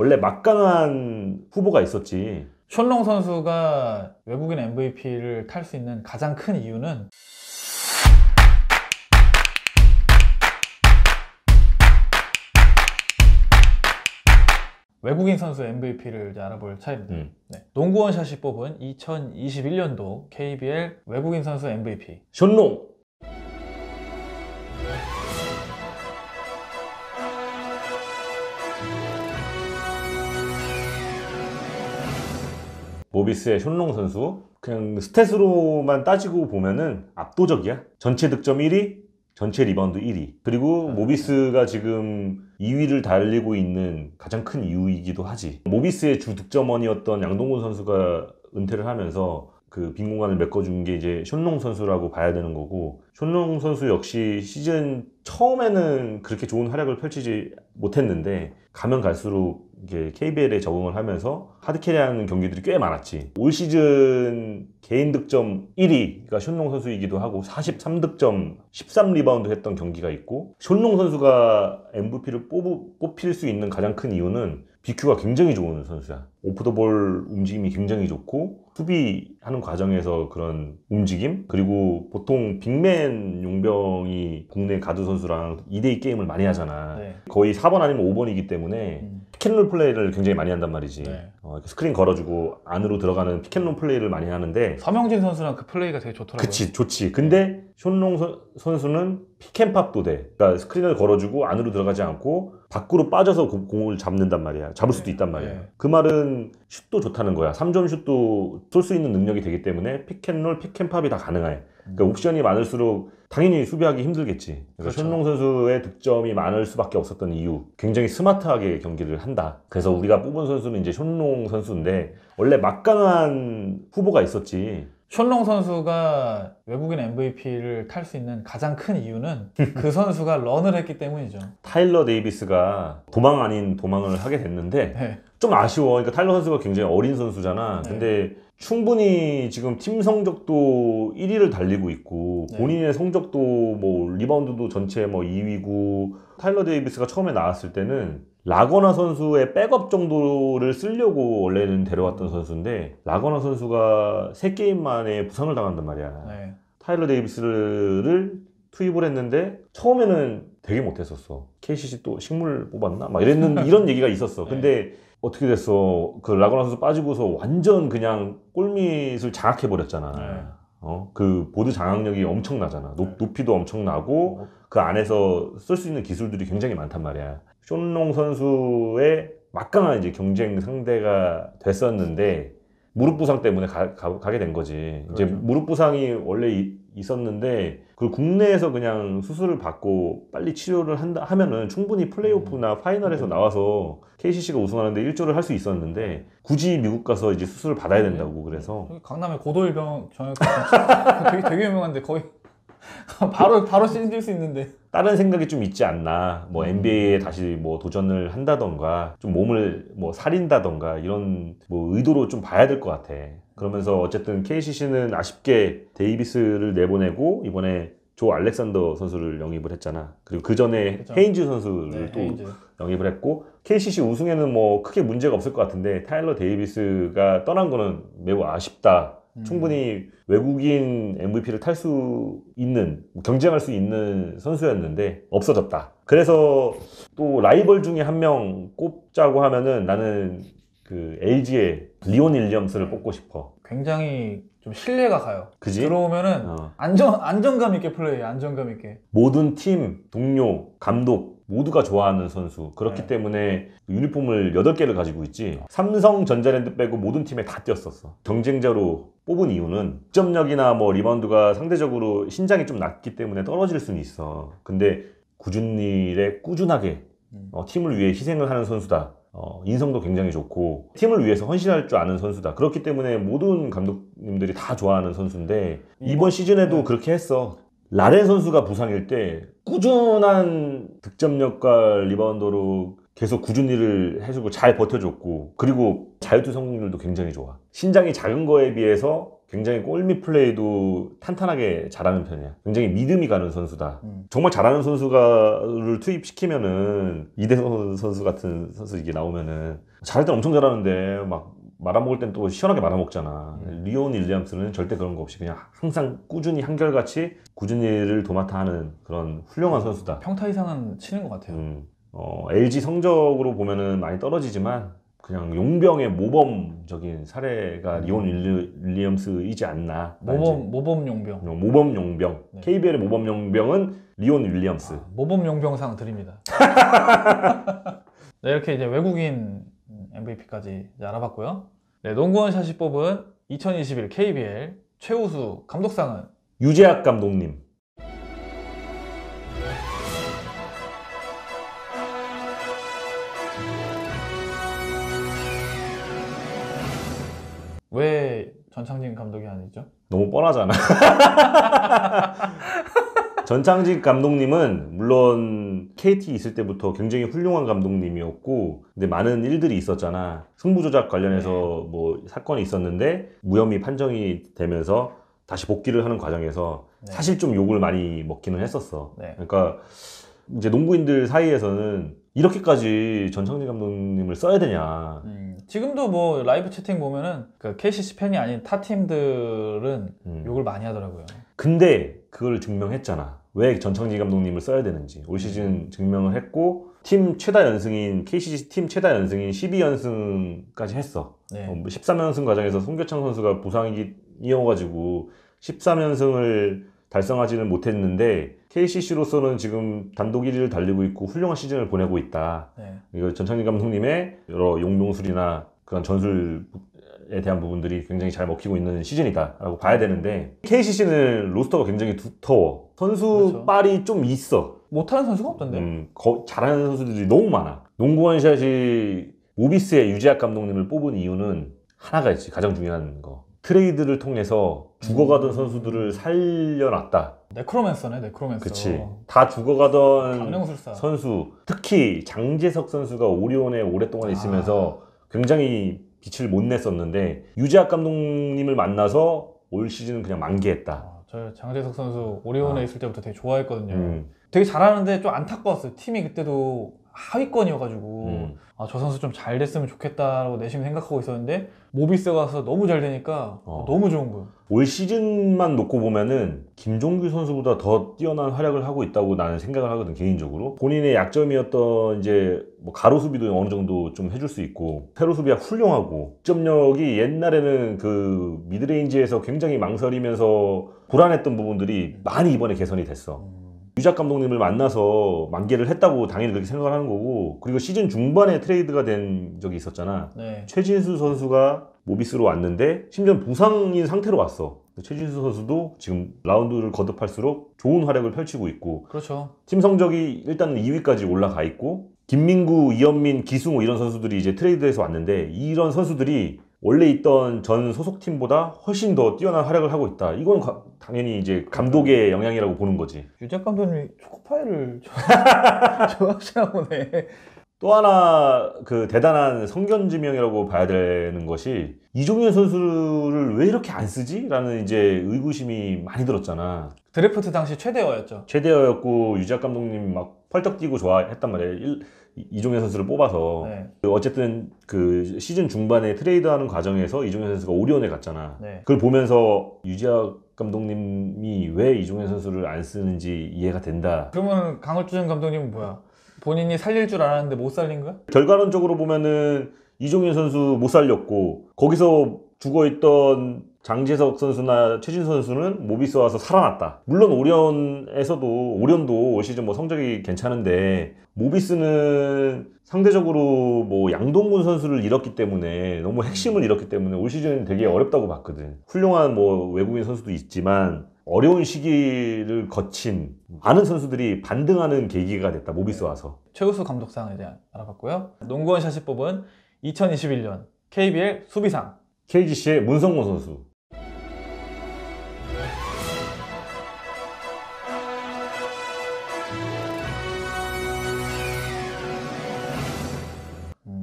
원래 막강한 후보가 있었지. 쇼롱 선수가 외국인 MVP를 탈 수 있는 가장 큰 이유는 외국인 선수 MVP를 알아볼 차입니다. 음. 네. 농구원샷이 뽑은 2021년도 KBL 외국인 선수 MVP. 쇼롱 모비스의 션롱 선수 그냥 스탯으로만 따지고 보면은 압도적이야 전체 득점 1위 전체 리바운드 1위 그리고 음. 모비스가 지금 2위를 달리고 있는 가장 큰 이유이기도 하지 모비스의 주 득점원이었던 양동근 선수가 은퇴를 하면서 그빈 공간을 메꿔준 게 이제 쇼롱 선수라고 봐야 되는 거고 쇼롱 선수 역시 시즌 처음에는 그렇게 좋은 활약을 펼치지 못했는데 가면 갈수록 이게 KBL에 적응을 하면서 하드캐리하는 경기들이 꽤 많았지 올 시즌 개인 득점 1위가 쇼롱 선수이기도 하고 43득점 13리바운드 했던 경기가 있고 쇼롱 선수가 MVP를 뽑, 뽑힐 수 있는 가장 큰 이유는 BQ가 굉장히 좋은 선수야 오프더 볼 움직임이 굉장히 좋고 소비하는 과정에서 그런 움직임 그리고 보통 빅맨 용병이 국내 가두 선수랑 2대2 게임을 많이 하잖아 네. 거의 4번 아니면 5번이기 때문에 음. 피켓롤 플레이를 굉장히 많이 한단 말이지. 네. 어, 스크린 걸어주고 안으로 들어가는 피켓롤 플레이를 많이 하는데 서명진 선수랑 그 플레이가 되게 좋더라고요. 그치, 좋지. 근데 쇼롱 선, 수는 피켓팝도 돼. 그러니까 스크린을 걸어주고 안으로 들어가지 않고 밖으로 빠져서 공을 잡는단 말이야. 잡을 수도 네. 있단 말이야. 네. 그 말은 슛도 좋다는 거야. 3점 슛도 쏠 수 있는 능력이 되기 때문에 피켓롤, 피켓팝이 다 가능해. 그러니까 옵션이 많을수록 당연히 수비하기 힘들겠지. 그래서 그렇죠. 션롱 선수의 득점이 많을 수밖에 없었던 이유. 굉장히 스마트하게 경기를 한다. 그래서 음. 우리가 뽑은 선수는 이제 션롱 선수인데 원래 막강한 후보가 있었지. 션롱 선수가 외국인 MVP를 탈 수 있는 가장 큰 이유는 그 선수가 런을 했기 때문이죠. 타일러 데이비스가 도망 아닌 도망을 하게 됐는데 네. 좀 아쉬워. 그러니까 타일러 선수가 굉장히 어린 선수잖아. 네. 근데 충분히 지금 팀 성적도 1위를 달리고 있고 네. 본인의 성적도 뭐 리바운드도 전체 뭐 2위고 타일러 데이비스가 처음에 나왔을 때는 라거나 선수의 백업 정도를 쓰려고 원래는 데려왔던 선수인데 라거나 선수가 3게임 만에 부상을 당한단 말이야. 네. 타일러 데이비스를 투입을 했는데 처음에는 되게 못했었어. KCC 또 식물 뽑았나? 막 이랬는 이런 얘기가 있었어. 네. 근데 어떻게 됐어? 그라그나 선수 빠지고서 완전 그냥 골밑을 장악해 버렸잖아. 네. 어, 그 보드 장악력이 엄청나잖아. 높, 네. 높 이도 엄청나고 어. 그 안에서 쓸 수 있는 기술들이 굉장히 많단 말이야. 쇼롱 선수의 막강한 이제 경쟁 상대가 됐었는데 무릎 부상 때문에 가, 가 게된 거지. 그렇죠. 이제 무릎 부상이 원래 이, 있었는데 그 국내에서 그냥 수술을 받고 빨리 치료를 한다 하면은 충분히 플레이오프나 음. 파이널에서 음. 나와서 KCC가 우승하는데 일조를 할 수 있었는데 굳이 미국 가서 이제 수술을 받아야 네. 된다고 그래서 강남에 고도일병 정형외과 되게, 되게 유명한데 거의 바로 바로 씻질수 있는데. 다른 생각이 좀 있지 않나. 뭐 음. NBA에 다시 뭐 도전을 한다던가 좀 몸을 뭐 살인다던가 이런 뭐 의도로 좀 봐야 될 것 같아. 그러면서 음. 어쨌든 KCC는 아쉽게 데이비스를 내보내고 이번에 조 알렉산더 선수를 영입을 했잖아. 그리고 그 전에 헤인즈 선수를 네, 또 헤인즈. 영입을 했고 KCC 우승에는 뭐 크게 문제가 없을 것 같은데 타일러 데이비스가 떠난 거는 매우 아쉽다. 음. 충분히 외국인 MVP를 탈 수 있는 뭐 경쟁할 수 있는 선수였는데 없어졌다. 그래서 또 라이벌 중에 한 명 꼽자고 하면은 나는 그 LG의 리온 윌리엄스를 뽑고 싶어. 굉장히 좀 신뢰가 가요. 그지? 들어오면은 어. 안정 안정감 있게 플레이해. 안정감 있게. 모든 팀, 동료, 감독 모두가 좋아하는 선수 그렇기 네. 때문에 유니폼을 8개를 가지고 있지 삼성 전자랜드 빼고 모든 팀에 다 뛰었었어 경쟁자로 뽑은 이유는 득점력이나 뭐 리바운드가 상대적으로 신장이 좀 낮기 때문에 떨어질 수는 있어 근데 꾸준 일에 꾸준하게 음. 어, 팀을 위해 희생을 하는 선수다 어, 인성도 굉장히 좋고 팀을 위해서 헌신할 줄 아는 선수다. 그렇기 때문에 모든 감독님들이 다 좋아하는 선수인데 이번, 이번 시즌에도 네. 그렇게 했어. 라렌 선수가 부상일 때 꾸준한 득점력과 리바운더로 계속 꾸준히를 해주고 잘 버텨줬고 그리고 자유투 성공률도 굉장히 좋아 신장이 작은 거에 비해서 굉장히 골밑 플레이도 탄탄하게 잘하는 편이야 굉장히 믿음이 가는 선수다 음. 정말 잘하는 선수를 투입시키면은 이대성 선수 같은 선수 이게 나오면은 잘할 때 엄청 잘하는데 막 말아먹을 땐 또 시원하게 말아먹잖아. 음. 리온 윌리엄스는 절대 그런 거 없이 그냥 항상 꾸준히 한결같이 꾸준히를 도맡아 하는 그런 훌륭한 선수다. 평타 이상은 치는 것 같아요. 음. 어, LG 성적으로 보면은 많이 떨어지지만 그냥 용병의 모범적인 사례가 음. 리온 윌리엄스이지 않나. 모범 모범 용병. 어, 모범 용병. 네. KBL의 모범 용병은 리온 윌리엄스. 아, 모범 용병상 드립니다. 네, 이렇게 이제 외국인 음, MVP까지 알아봤고요. 네, 농구원 샷이 뽑은 2021 KBL 최우수 감독상은 유재학 감독님. 왜 전창진 감독이 아니죠? 너무 뻔하잖아. 전창진 감독님은 물론 KT 있을 때부터 굉장히 훌륭한 감독님이었고 근데 많은 일들이 있었잖아. 승부조작 관련해서 네. 뭐 사건이 있었는데 무혐의 판정이 되면서 다시 복귀를 하는 과정에서 네. 사실 좀 욕을 많이 먹기는 했었어. 네. 그러니까 이제 농구인들 사이에서는 이렇게까지 전창진 감독님을 써야 되냐. 음, 지금도 뭐 라이브 채팅 보면은 그 KCC 팬이 아닌 타 팀들은 음. 욕을 많이 하더라고요. 근데 그걸 증명했잖아. 왜 전창진 감독님을 써야 되는지 올 시즌 증명을 했고 팀 최다 연승인 KCC 팀 최다 연승인 12연승까지 했어. 네. 어, 13연승 뭐 과정에서 송교창 선수가 부상이 이어가지고 13연승을 달성하지는 못했는데 KCC로서는 지금 단독 1위를 달리고 있고 훌륭한 시즌을 보내고 있다. 네. 이거 전창진 감독님의 여러 용병술이나 그런 전술 에 대한 부분들이 굉장히 잘 먹히고 있는 시즌이다라고 봐야 되는데 KCC는 로스터가 굉장히 두터워 선수 그렇죠. 빨이 그렇죠. 좀 있어 못하는 선수가 없던데 음, 거, 잘하는 선수들이 너무 많아 농구 원샷이 오비스의 유재학 감독님을 뽑은 이유는 하나가 있지 가장 중요한 거 트레이드를 통해서 죽어가던 음. 선수들을 살려놨다 네크로맨서네 네크로맨서 그치 다 죽어가던 강령술사. 선수 특히 장재석 선수가 오리온에 오랫동안 아. 있으면서 아... 굉장히 빛을 못 냈었는데 유재학 감독님을 만나서 올 시즌은 그냥 만개했다. 아, 저 장재석 선수 오리온에 아. 있을 때부터 되게 좋아했거든요. 음. 되게 잘하는데 좀 안타까웠어요. 팀이 그때도 하위권이어가지고 음. 아, 저 선수 좀 잘 됐으면 좋겠다라고 내심 생각하고 있었는데 모비스 가서 너무 잘 되니까 어. 너무 좋은 거예요. 올 시즌만 놓고 보면은 김종규 선수보다 더 뛰어난 활약을 하고 있다고 나는 생각을 하거든 개인적으로 본인의 약점이었던 이제 뭐 가로 수비도 어느 정도 좀 해줄 수 있고 세로 수비가 훌륭하고 점력이 옛날에는 그 미드레인지에서 굉장히 망설이면서 불안했던 부분들이 많이 이번에 개선이 됐어. 음. 유작 감독님을 만나서 만개를 했다고 당연히 그렇게 생각을 하는 거고 그리고 시즌 중반에 트레이드가 된 적이 있었잖아 네. 최진수 선수가 모비스로 왔는데 심지어 부상인 상태로 왔어 최진수 선수도 지금 라운드를 거듭할수록 좋은 활약을 펼치고 있고 그렇죠 팀 성적이 일단은 2위까지 올라가 있고 김민구, 이현민, 기승호 이런 선수들이 이제 트레이드에서 왔는데 이런 선수들이 원래 있던 전 소속팀보다 훨씬 더 뛰어난 활약을 하고 있다. 이건 가, 당연히 이제 감독의 영향이라고 보는 거지. 유작 감독님이 초코파이를 좋아하시나 보네. 또 하나 그 대단한 성견지명이라고 봐야 되는 것이 이종현 선수를 왜 이렇게 안 쓰지? 라는 이제 의구심이 많이 들었잖아. 드래프트 당시 최대어였죠. 최대어였고 유작 감독님 막 펄떡 뛰고 좋아했단 말이에요. 이종현 선수를 뽑아서 네. 그 어쨌든 그 시즌 중반에 트레이드하는 과정에서 이종현 선수가 오리온에 갔잖아. 네. 그걸 보면서 유지학 감독님이 왜 이종현 선수를 안 쓰는지 이해가 된다. 그러면 강을준 감독님은 뭐야? 본인이 살릴 줄 알았는데 못 살린 거야? 결과론적으로 보면은 이종현 선수 못 살렸고 거기서 죽어있던 장재석 선수나 최진 선수는 모비스 와서 살아났다. 물론 오련에서도 오련도 올 시즌 뭐 성적이 괜찮은데 모비스는 상대적으로 뭐 양동근 선수를 잃었기 때문에 너무 핵심을 잃었기 때문에 올 시즌 되게 어렵다고 봤거든. 훌륭한 뭐 외국인 선수도 있지만 어려운 시기를 거친 많은 선수들이 반등하는 계기가 됐다. 모비스 와서. 최우수 감독상에 대한 알아봤고요. 농구원 샤시법은 2021년 KBL 수비상 KGC의 문성곤 선수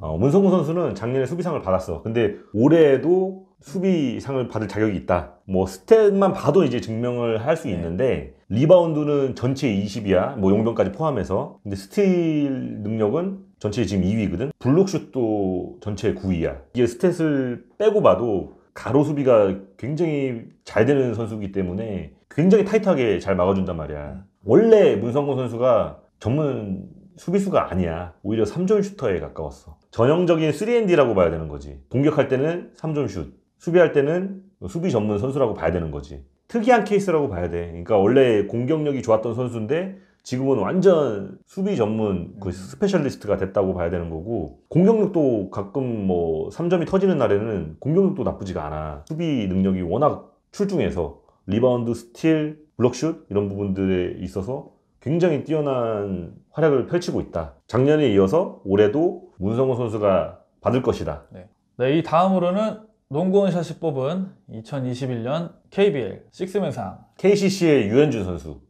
어, 문성곤 선수는 작년에 수비상을 받았어 근데 올해에도 수비상을 받을 자격이 있다. 뭐 스탯만 봐도 이제 증명을 할수 네. 있는데 리바운드는 전체 20이야. 뭐 네. 용병까지 포함해서. 근데 스틸 능력은 전체 지금 2위거든. 블록슛도 전체 9위야. 이게 스탯을 빼고 봐도 가로 수비가 굉장히 잘 되는 선수이기 때문에 굉장히 타이트하게 잘 막아준단 말이야. 원래 문성곤 선수가 전문 수비수가 아니야. 오히려 3점 슈터에 가까웠어. 전형적인 3&D라고 봐야 되는 거지. 공격할 때는 3점 슛, 수비할 때는 수비 전문 선수라고 봐야 되는 거지. 특이한 케이스라고 봐야 돼. 그러니까 원래 공격력이 좋았던 선수인데 지금은 완전 수비 전문 그 음. 스페셜리스트가 됐다고 봐야 되는 거고 공격력도 가끔 뭐 3점이 터지는 날에는 공격력도 나쁘지가 않아. 수비 능력이 워낙 출중해서 리바운드, 스틸, 블록슛 이런 부분들에 있어서 굉장히 뛰어난 활약을 펼치고 있다. 작년에 이어서 올해도 문성호 선수가 받을 것이다. 네. 네, 이 다음으로는 농구원샷이 뽑은 2021년 KBL 6맨상 KCC의 유현준 선수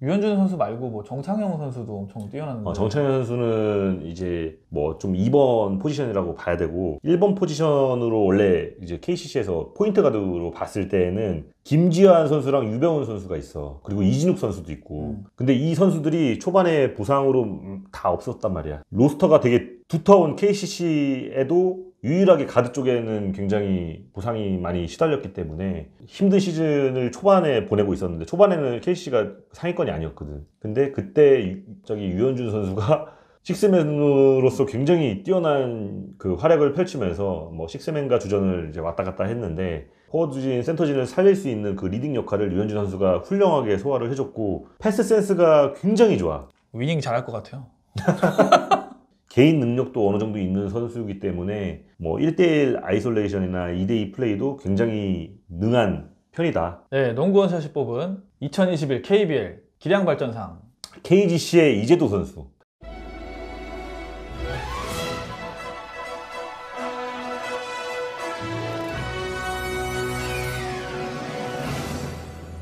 유현준 선수 말고 뭐 정창영 선수도 엄청 뛰어난 는예 어, 정창영 선수는 이제 뭐 좀 2번 포지션이라고 봐야 되고 1번 포지션으로 원래 이제 KCC에서 포인트 가드로 봤을 때에는 김지환 선수랑 유병훈 선수가 있어. 그리고 이진욱 선수도 있고. 음. 근데 이 선수들이 초반에 보상으로다 음, 없었단 말이야. 로스터가 되게 두터운 KCC에도 유일하게 가드 쪽에는 굉장히 부상이 많이 시달렸기 때문에 힘든 시즌을 초반에 보내고 있었는데 초반에는 KC가 상위권이 아니었거든. 근데 그때 저기 유현준 선수가 식스맨으로서 굉장히 뛰어난 그 활약을 펼치면서 뭐 식스맨과 주전을 이제 왔다 갔다 했는데 포워드진 센터진을 살릴 수 있는 그 리딩 역할을 유현준 선수가 훌륭하게 소화를 해줬고 패스 센스가 굉장히 좋아. 위닝 잘할 것 같아요. 개인 능력도 어느 정도 있는 선수이기 때문에 뭐 1대1 아이솔레이션이나 2대2 플레이도 굉장히 능한 편이다. 네, 농구 원샷이 법은2021 KBL 기량발전상 KGC의 이재도 선수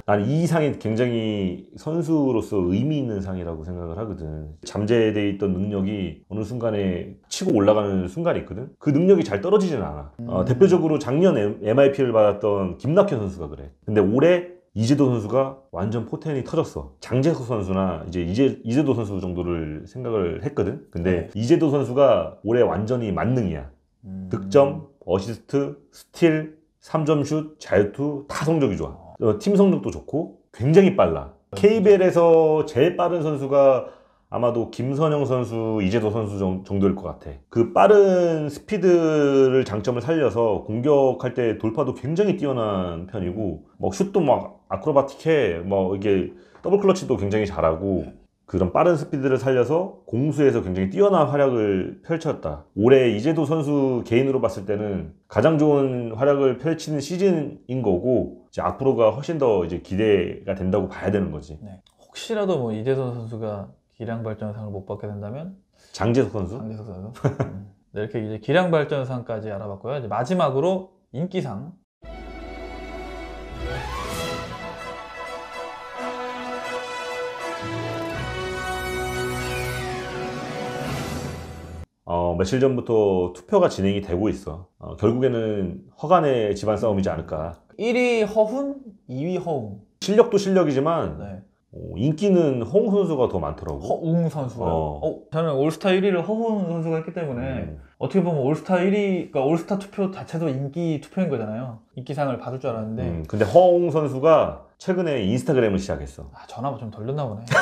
나는 이 상이 굉장히 선수로서 의미 있는 상이라고 생각을 하거든. 잠재돼 있던 능력이 어느 순간에 치고 올라가는 순간이 있거든. 그 능력이 잘 떨어지진 않아. 어, 음. 대표적으로 작년 MIP를 받았던 김낙현 선수가 그래. 근데 올해 이재도 선수가 완전 포텐이 터졌어. 장재석 선수나 이제 이재, 이재도 선수 정도를 생각을 했거든. 근데 네. 이재도 선수가 올해 완전히 만능이야. 음... 득점, 어시스트, 스틸, 3점슛, 자유투 다 성적이 좋아. 어, 팀 성적도 좋고 굉장히 빨라. KBL에서 제일 빠른 선수가 아마도 김선영 선수, 이재도 선수 정도일 것 같아. 그 빠른 스피드를 장점을 살려서 공격할 때 돌파도 굉장히 뛰어난 편이고, 뭐 슛도 막 아크로바틱해, 뭐 이게 더블 클러치도 굉장히 잘하고, 그런 빠른 스피드를 살려서 공수에서 굉장히 뛰어난 활약을 펼쳤다. 올해 이재도 선수 개인으로 봤을 때는 가장 좋은 활약을 펼치는 시즌인 거고 이제 앞으로가 훨씬 더 이제 기대가 된다고 봐야 되는 거지. 네. 혹시라도 뭐 이재도 선수가 기량 발전상을 못 받게 된다면 장재석 선수? 장재석 선수. 음. 네, 이렇게 이제 기량 발전상까지 알아봤고요. 이제 마지막으로 인기상 며칠 전부터 투표가 진행이 되고 있어. 어, 결국에는 허간의 집안 싸움이지 않을까. 1위 허훈, 2위 허웅. 실력도 실력이지만 네. 어, 인기는 홍 선수가 더 많더라고. 허웅 선수가요? 어. 어, 저는 올스타 1위를 허훈 선수가 했기 때문에 음. 어떻게 보면 올스타 1위, 그러니까 올스타 투표 자체도 인기 투표인 거잖아요. 인기상을 받을 줄 알았는데. 음, 근데 허웅 선수가 최근에 인스타그램을 시작했어. 아, 전화가 좀 돌렸나 보네.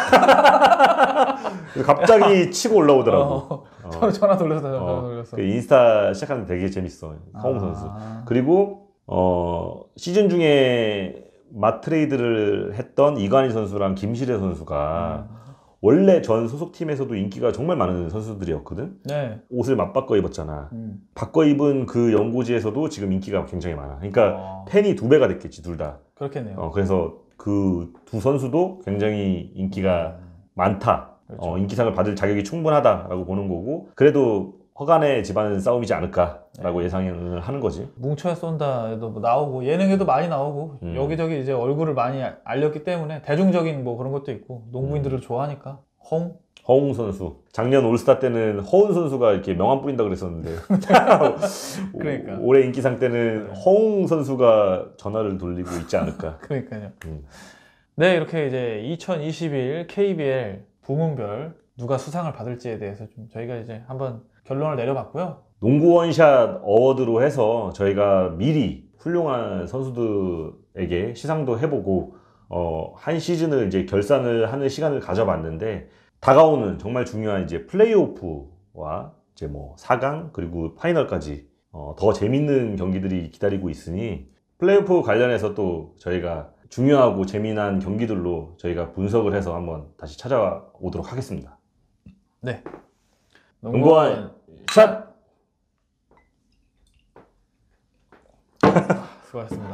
갑자기 치고 올라오더라고. 어. 어. 서로 전화 돌려서 전화 어. 돌려서. 그 인스타 시작하는 되게 재밌어. 서홍 아. 선수. 그리고 어 시즌 중에 마트레이드를 했던 이관희 선수랑 김시래 선수가 음. 원래 전 소속팀에서도 인기가 정말 많은 선수들이었거든. 네. 옷을 맞바꿔 입었잖아. 음. 바꿔 입은 그 연고지에서도 지금 인기가 굉장히 많아. 그러니까 어. 팬이 두 배가 됐겠지 둘 다. 그렇겠네요. 어, 그래서 그 두 선수도 굉장히 인기가 음. 많다. 그렇죠. 어, 인기상을 받을 자격이 충분하다라고 보는 거고 그래도 허간의 집안 싸움이지 않을까라고 네. 예상을 하는 거지. 뭉쳐야 쏜다에도 뭐 나오고 예능에도 많이 나오고 음. 여기저기 이제 얼굴을 많이 알렸기 때문에 대중적인 뭐 그런 것도 있고 농구인들을 음. 좋아하니까 홍. 허웅 선수. 작년 올스타 때는 허웅 선수가 이렇게 명함 뿌린다 그랬었는데. 그러니까. 오, 올해 인기상 때는 허웅 네. 선수가 전화를 돌리고 있지 않을까. 그러니까요. 음. 네, 이렇게 이제 2021 KBL 부문별 누가 수상을 받을지에 대해서 좀 저희가 이제 한번 결론을 내려봤고요. 농구 원샷 어워드로 해서 저희가 미리 훌륭한 선수들에게 시상도 해보고 어, 한 시즌을 이제 결산을 하는 시간을 가져봤는데 다가오는 정말 중요한 이제 플레이오프와 이제 뭐 4강 그리고 파이널까지 어, 더 재밌는 경기들이 기다리고 있으니 플레이오프 관련해서 또 저희가 중요하고 재미난 경기들로 저희가 분석을 해서 한번 다시 찾아오도록 하겠습니다. 네. 농구원 샷! 수고하셨습니다.